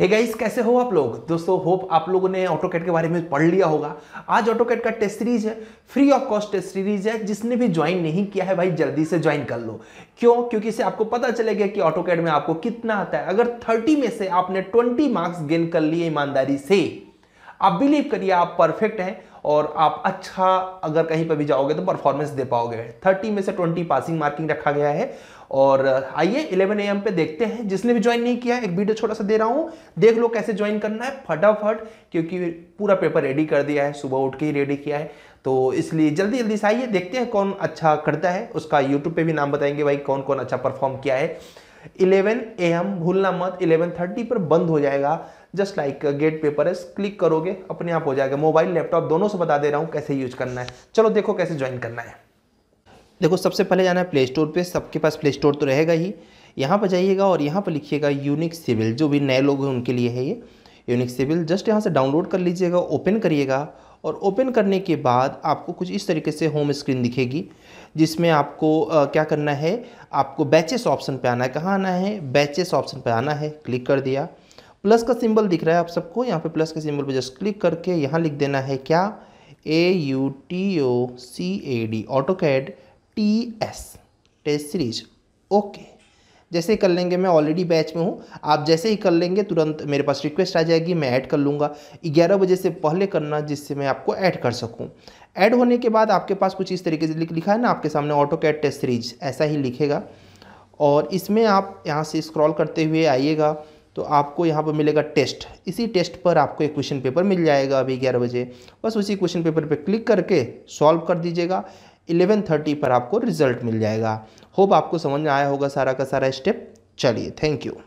हे hey guys कैसे हो आप लोग दोस्तों होप आप लोगों ने ऑटोकेट के बारे में पढ़ लिया होगा आज ऑटोकेट का टेस्ट सीरीज है free of cost test series है जिसने भी ज्वाइन नहीं किया है भाई जल्दी से ज्वाइन कर लो क्यों क्योंकि इससे आपको पता चलेगा कि ऑटोकेट में आपको कितना आता है अगर 30 में से आपने 20 मार्क्स गेन कर लिए ईमानदारी से आप बिलीव करिए आप परफेक्ट हैं और आप अच्छा अगर कहीं पर भी जाओगे तो परफॉर्मेंस दे पाओगे 30 में से 20 पासिंग मार्किंग रखा गया है और आइए 11 एम पे देखते हैं जिसने भी ज्वाइन नहीं किया एक वीडियो छोटा सा दे रहा हूँ देख लो कैसे ज्वाइन करना है फटाफट क्योंकि पूरा पेपर रेडी कर दिया है सुबह उठ के ही रेडी किया है तो इसलिए जल्दी जल्दी से आइए देखते हैं कौन अच्छा करता है उसका यूट्यूब पे भी नाम बताएंगे भाई कौन कौन अच्छा परफॉर्म किया है 11 एम भूलना मत 11:30 पर बंद हो जाएगा जस्ट लाइक गेट पेपर है क्लिक करोगे अपने आप हो जाएगा मोबाइल लैपटॉप दोनों से बता दे रहा हूँ कैसे यूज करना है चलो देखो कैसे ज्वाइन करना है देखो सबसे पहले जाना है प्ले स्टोर पर सबके पास प्ले स्टोर तो रहेगा ही यहाँ पर जाइएगा और यहाँ पर लिखिएगा यूनिक सिविल जो भी नए लोग हैं उनके लिए है ये यूनिक सिविल जस्ट यहाँ से डाउनलोड कर लीजिएगा ओपन करिएगा और ओपन करने के बाद आपको कुछ इस तरीके से होम स्क्रीन दिखेगी जिसमें आपको आ, क्या करना है आपको बैचेस ऑप्शन पे आना है कहाँ आना है बैचेस ऑप्शन पे आना है क्लिक कर दिया प्लस का सिंबल दिख रहा है आप सबको यहाँ पे प्लस के सिंबल पे जस्ट क्लिक करके यहाँ लिख देना है क्या A U T O C A D auto CAD T S test series okay जैसे ही कर लेंगे मैं ऑलरेडी बैच में हूँ आप जैसे ही कर लेंगे तुरंत मेरे पास रिक्वेस्ट आ जाएगी मैं ऐड कर लूँगा ग्यारह बजे से पहले करना जिससे मैं आपको ऐड कर सकूँ ऐड होने के बाद आपके पास कुछ इस तरीके से लिखा है ना आपके सामने ऑटो कैट टेस्ट सीरीज ऐसा ही लिखेगा और इसमें आप यहाँ से स्क्रॉल करते हुए आइएगा तो आपको यहाँ पर मिलेगा टेस्ट इसी टेस्ट पर आपको एक क्वेश्चन पेपर मिल जाएगा अभी ग्यारह बजे बस उसी क्वेश्चन पेपर पर पे क्लिक करके सॉल्व कर दीजिएगा 11:30 पर आपको रिजल्ट मिल जाएगा होप आपको समझ में आया होगा सारा का सारा स्टेप चलिए थैंक यू